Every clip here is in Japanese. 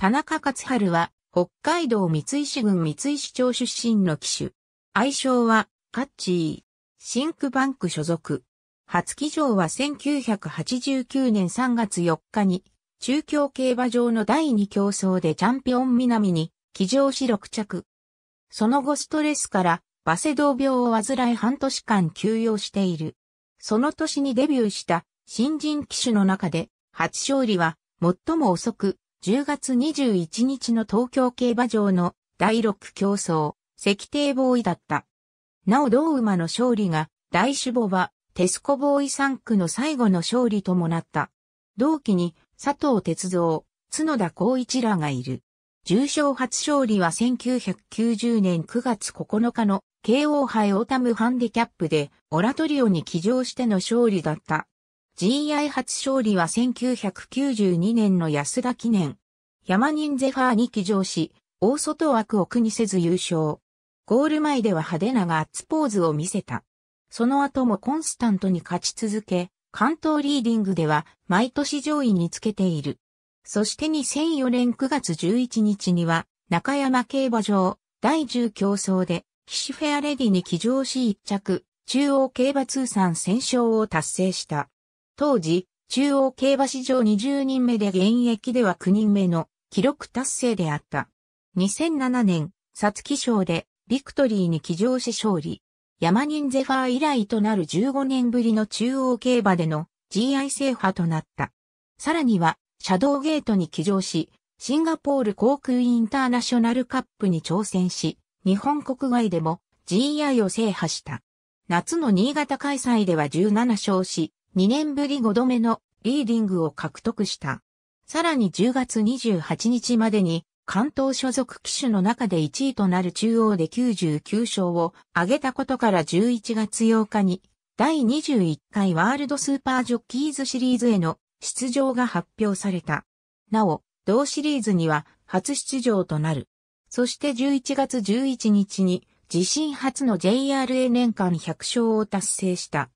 田中勝春は、北海道三井市郡三井市町出身の騎手。愛称は、カッチー。シンクバンク所属。初騎乗は1989年3月4日に、中京競馬場の第2競争でチャンピオン南に、騎乗し6着。その後ストレスから、バセドウ病を患い半年間休養している。その年にデビューした新人騎手の中で、初勝利は最も遅く10月21日の東京競馬場の第6競争、石定ボーイだった。なお同馬の勝利が、大主母は、テスコボーイ3区の最後の勝利ともなった。同期に、佐藤哲造、角田光一らがいる。重賞初勝利は1990年9月9日の、慶応杯オータムハンディキャップで、オラトリオに騎乗しての勝利だった。GI 初勝利は1992年の安田記念。山人ゼファーに騎乗し、大外枠を苦にせず優勝。ゴール前では派手なガッツポーズを見せた。その後もコンスタントに勝ち続け、関東リーディングでは毎年上位につけている。そして2004年9月11日には、中山競馬場、第10競争で、士フェアレディに騎乗し1着、中央競馬通算戦勝を達成した。当時、中央競馬史上20人目で現役では9人目の記録達成であった。2007年、ツキ賞でビクトリーに騎乗し勝利。ヤマニンゼファー以来となる15年ぶりの中央競馬での GI 制覇となった。さらには、シャドウゲートに騎乗し、シンガポール航空インターナショナルカップに挑戦し、日本国外でも GI を制覇した。夏の新潟開催では17勝し、2年ぶり5度目のリーディングを獲得した。さらに10月28日までに関東所属機種の中で1位となる中央で99勝を挙げたことから11月8日に第21回ワールドスーパージョッキーズシリーズへの出場が発表された。なお、同シリーズには初出場となる。そして11月11日に自身初の JRA 年間100勝を達成した。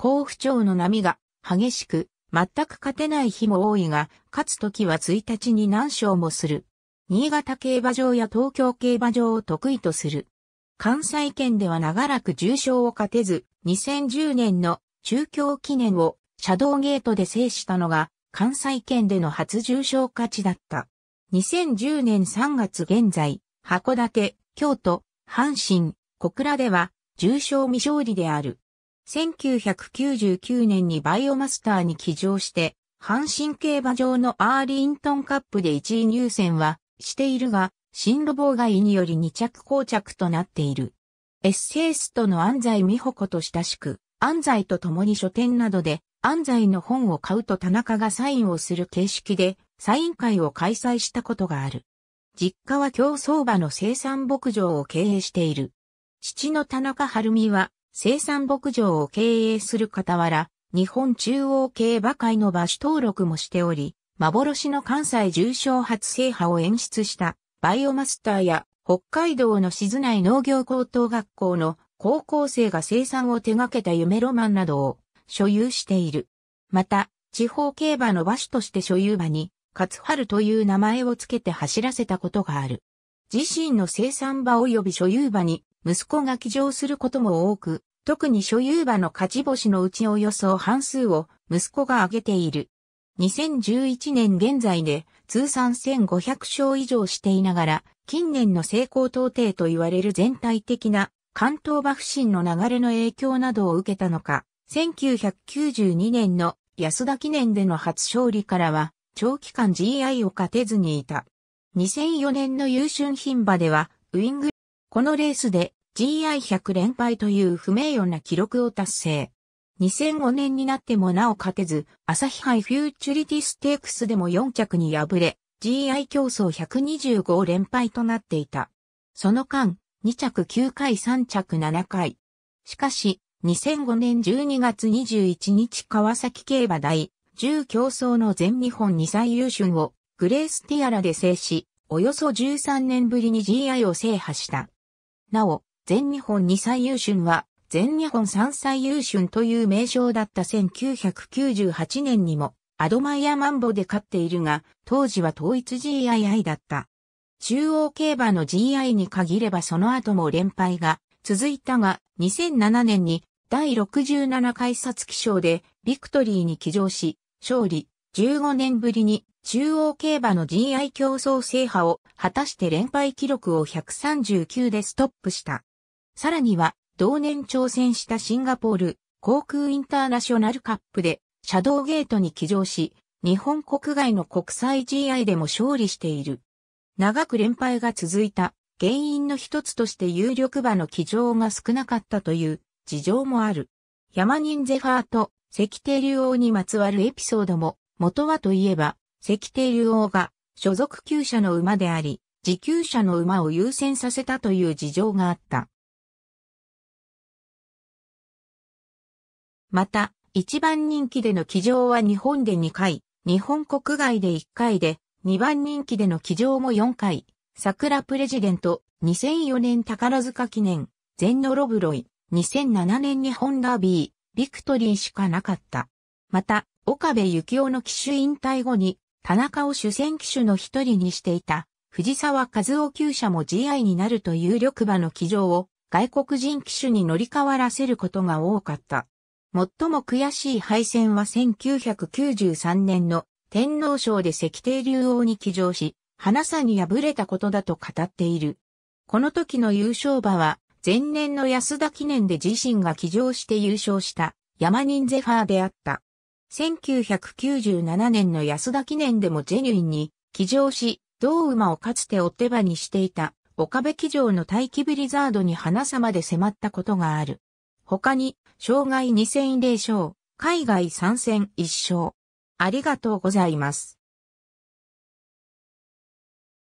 甲府町の波が激しく、全く勝てない日も多いが、勝つ時は1日に何勝もする。新潟競馬場や東京競馬場を得意とする。関西圏では長らく重賞を勝てず、2010年の中京記念をシャドウゲートで制したのが、関西圏での初重賞勝ちだった。2010年3月現在、函館、京都、阪神、小倉では、重賞未勝利である。1999年にバイオマスターに騎乗して、阪神競馬場のアーリントンカップで1位入選はしているが、進路妨害により2着膠着となっている。エッセイストの安西美穂子と親しく、安西と共に書店などで、安西の本を買うと田中がサインをする形式で、サイン会を開催したことがある。実家は競走馬の生産牧場を経営している。父の田中晴美は、生産牧場を経営する傍ら、日本中央競馬会の馬主登録もしており、幻の関西重賞初制覇を演出したバイオマスターや北海道の静内農業高等学校の高校生が生産を手掛けた夢ロマンなどを所有している。また、地方競馬の馬主として所有馬に、勝春という名前を付けて走らせたことがある。自身の生産馬及び所有馬に息子が騎乗することも多く、特に所有馬の勝ち星のうちおよそ半数を息子が挙げている。2011年現在で通算1500勝以上していながら、近年の成功到底と言われる全体的な関東馬不振の流れの影響などを受けたのか、1992年の安田記念での初勝利からは、長期間 GI を勝てずにいた。2004年の優春品馬では、ウィング、このレースで GI100 連敗という不名誉な記録を達成。2005年になってもなお勝てず、朝日杯フューチュリティステークスでも4着に敗れ、GI 競争125連敗となっていた。その間、2着9回3着7回。しかし、2005年12月21日川崎競馬第10競争の全日本2歳優秀をグレースティアラで制し、およそ13年ぶりに GI を制覇した。なお、全日本二歳優春は、全日本三歳優春という名称だった1998年にも、アドマイヤマンボで勝っているが、当時は統一 GII だった。中央競馬の GI に限ればその後も連敗が続いたが、2007年に第67回札記賞でビクトリーに騎乗し、勝利、15年ぶりに中央競馬の GI 競争制覇を果たして連敗記録を139でストップした。さらには、同年挑戦したシンガポール航空インターナショナルカップでシャドウゲートに騎乗し、日本国外の国際 GI でも勝利している。長く連敗が続いた原因の一つとして有力馬の騎乗が少なかったという事情もある。山ンゼファーと石帝竜王にまつわるエピソードも元はといえば石帝竜王が所属厩舎の馬であり、自給者の馬を優先させたという事情があった。また、一番人気での騎乗は日本で2回、日本国外で1回で、2番人気での騎乗も4回、桜プレジデント、2004年宝塚記念、全ノロブロイ、2007年日本ダービー、ビクトリーしかなかった。また、岡部幸雄の騎手引退後に、田中を主戦騎手の一人にしていた、藤沢和夫旧車も GI になるという力馬の騎乗を、外国人騎手に乗り換わらせることが多かった。最も悔しい敗戦は1993年の天皇賞で石帝竜王に騎乗し、花さに敗れたことだと語っている。この時の優勝馬は、前年の安田記念で自身が騎乗して優勝した山人ゼファーであった。1997年の安田記念でもジェニュインに騎乗し、同馬をかつて追手場にしていた岡部騎乗の大機ブリザードに花さまで迫ったことがある。他に、障害2000例賞、海外参戦1勝。ありがとうございます。